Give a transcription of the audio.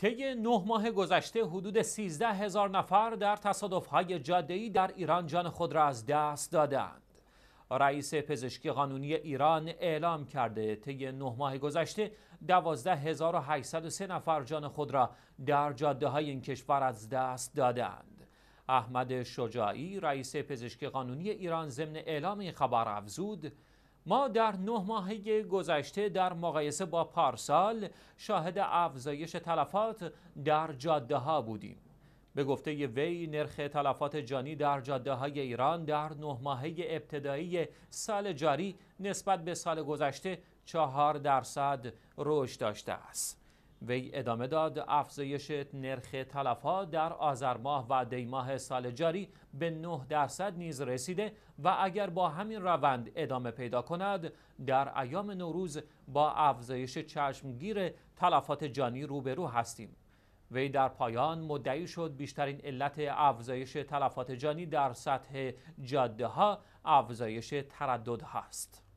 طی نه ماه گذشته حدود 13 هزار نفر در تصادفهای جاده‌ای در ایران جان خود را از دست دادند. رئیس پزشکی قانونی ایران اعلام کرده طی نه ماه گذشته 12803 نفر جان خود را در جاده های این کشور از دست دادند. احمد شجاعی رئیس پزشکی قانونی ایران ضمن اعلام این خبر افزود ما در نه ماهه گذشته در مقایسه با پارسال شاهد افزایش تلفات در جاده ها بودیم. به گفته وی نرخ تلفات جانی در جاده های ایران در نه ماهه ابتدایی سال جاری نسبت به سال گذشته چهار درصد رشد داشته است. وی ادامه داد افزایش نرخ ها در آذر و دیماه سال جاری به 9 درصد نیز رسیده و اگر با همین روند ادامه پیدا کند در ایام نوروز با افزایش چشمگیر تلفات جانی روبرو هستیم وی در پایان مدعی شد بیشترین علت افزایش تلفات جانی در سطح جاده ها افزایش تردد هست